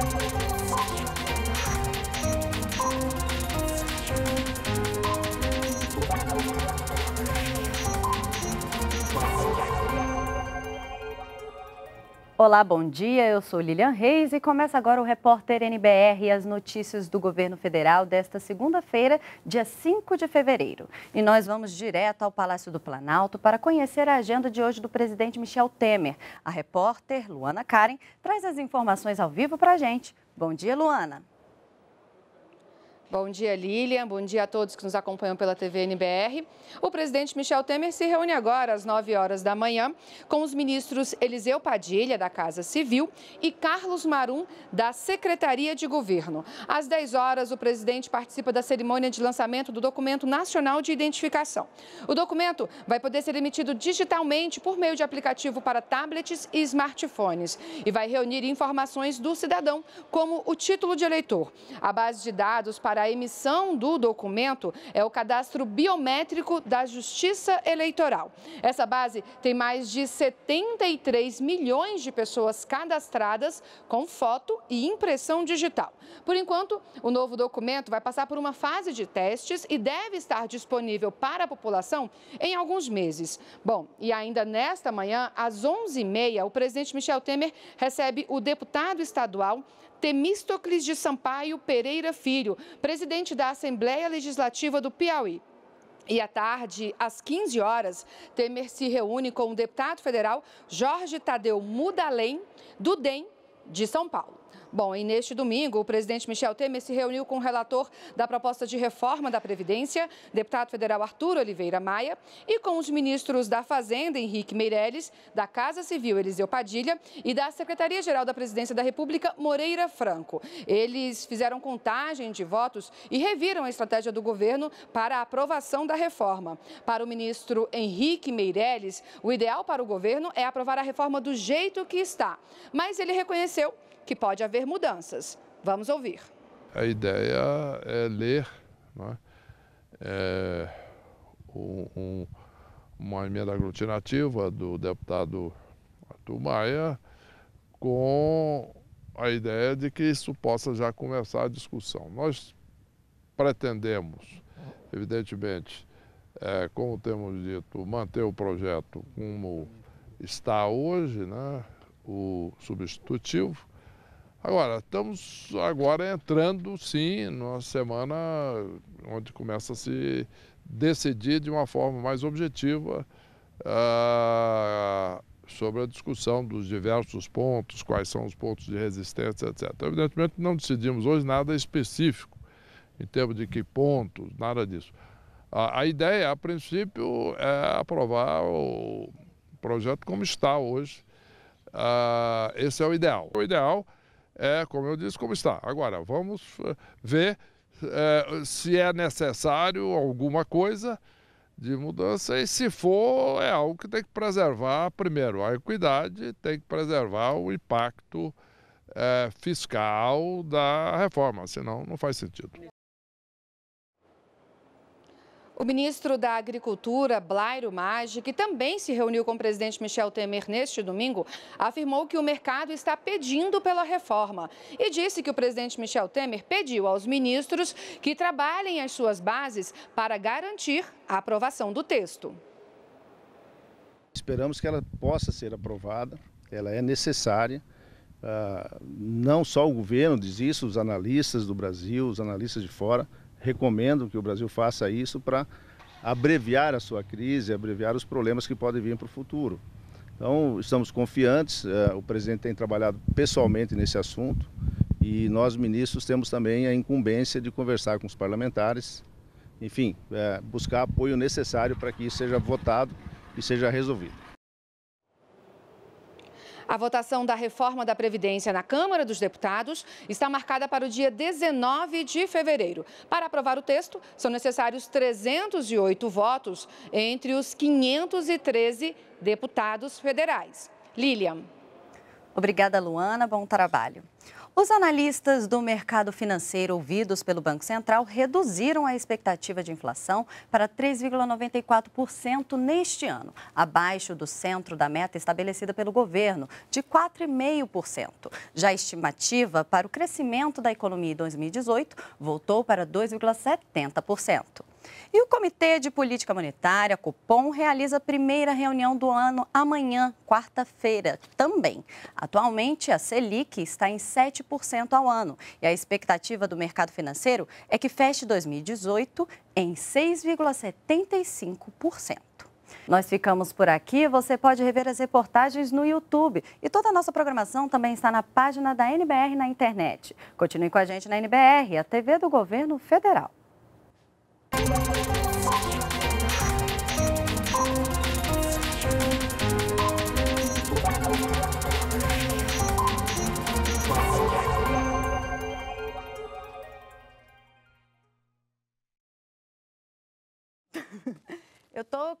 Thank you. Olá, bom dia. Eu sou Lilian Reis e começa agora o repórter NBR e as notícias do governo federal desta segunda-feira, dia 5 de fevereiro. E nós vamos direto ao Palácio do Planalto para conhecer a agenda de hoje do presidente Michel Temer. A repórter Luana Karen traz as informações ao vivo para a gente. Bom dia, Luana. Bom dia, Lilian. Bom dia a todos que nos acompanham pela TV NBR. O presidente Michel Temer se reúne agora às 9 horas da manhã com os ministros Eliseu Padilha, da Casa Civil, e Carlos Marum, da Secretaria de Governo. Às 10 horas, o presidente participa da cerimônia de lançamento do Documento Nacional de Identificação. O documento vai poder ser emitido digitalmente por meio de aplicativo para tablets e smartphones e vai reunir informações do cidadão, como o título de eleitor, a base de dados para para a emissão do documento é o cadastro biométrico da Justiça Eleitoral. Essa base tem mais de 73 milhões de pessoas cadastradas com foto e impressão digital. Por enquanto, o novo documento vai passar por uma fase de testes e deve estar disponível para a população em alguns meses. Bom, e ainda nesta manhã, às 11h30, o presidente Michel Temer recebe o deputado estadual Temístocles de Sampaio Pereira Filho, presidente da Assembleia Legislativa do Piauí. E à tarde, às 15 horas, Temer se reúne com o deputado federal Jorge Tadeu Mudalém, do DEM de São Paulo. Bom, e neste domingo, o presidente Michel Temer se reuniu com o relator da proposta de reforma da Previdência, deputado federal Arthur Oliveira Maia, e com os ministros da Fazenda, Henrique Meirelles, da Casa Civil, Eliseu Padilha, e da Secretaria-Geral da Presidência da República, Moreira Franco. Eles fizeram contagem de votos e reviram a estratégia do governo para a aprovação da reforma. Para o ministro Henrique Meirelles, o ideal para o governo é aprovar a reforma do jeito que está, mas ele reconheceu que pode haver haver mudanças. Vamos ouvir. A ideia é ler É, é um, uma emenda aglutinativa do deputado Arthur Maia com a ideia de que isso possa já começar a discussão. Nós pretendemos, evidentemente, é, como temos dito, manter o projeto como está hoje, né, o substitutivo, Agora, estamos agora entrando, sim, numa semana onde começa a se decidir de uma forma mais objetiva uh, sobre a discussão dos diversos pontos, quais são os pontos de resistência, etc. Evidentemente, não decidimos hoje nada específico em termos de que pontos, nada disso. A, a ideia, a princípio, é aprovar o projeto como está hoje. Uh, esse é o ideal. O ideal é, como eu disse, como está. Agora, vamos eh, ver é, se é necessário alguma coisa de mudança e se for, é algo que tem que preservar, primeiro, a equidade, tem que preservar o impacto é, fiscal da reforma, senão não faz sentido. O ministro da Agricultura, Blairo Maggi, que também se reuniu com o presidente Michel Temer neste domingo, afirmou que o mercado está pedindo pela reforma e disse que o presidente Michel Temer pediu aos ministros que trabalhem as suas bases para garantir a aprovação do texto. Esperamos que ela possa ser aprovada, ela é necessária. Ah, não só o governo diz isso, os analistas do Brasil, os analistas de fora, Recomendo que o Brasil faça isso para abreviar a sua crise, abreviar os problemas que podem vir para o futuro. Então, estamos confiantes, eh, o presidente tem trabalhado pessoalmente nesse assunto e nós, ministros, temos também a incumbência de conversar com os parlamentares, enfim, eh, buscar apoio necessário para que isso seja votado e seja resolvido. A votação da reforma da Previdência na Câmara dos Deputados está marcada para o dia 19 de fevereiro. Para aprovar o texto, são necessários 308 votos entre os 513 deputados federais. Lilian. Obrigada, Luana. Bom trabalho. Os analistas do mercado financeiro ouvidos pelo Banco Central reduziram a expectativa de inflação para 3,94% neste ano, abaixo do centro da meta estabelecida pelo governo, de 4,5%. Já a estimativa para o crescimento da economia em 2018 voltou para 2,70%. E o Comitê de Política Monetária, Copom, realiza a primeira reunião do ano amanhã, quarta-feira, também. Atualmente, a Selic está em 7% ao ano e a expectativa do mercado financeiro é que feche 2018 em 6,75%. Nós ficamos por aqui. Você pode rever as reportagens no YouTube. E toda a nossa programação também está na página da NBR na internet. Continue com a gente na NBR, a TV do Governo Federal. eu tô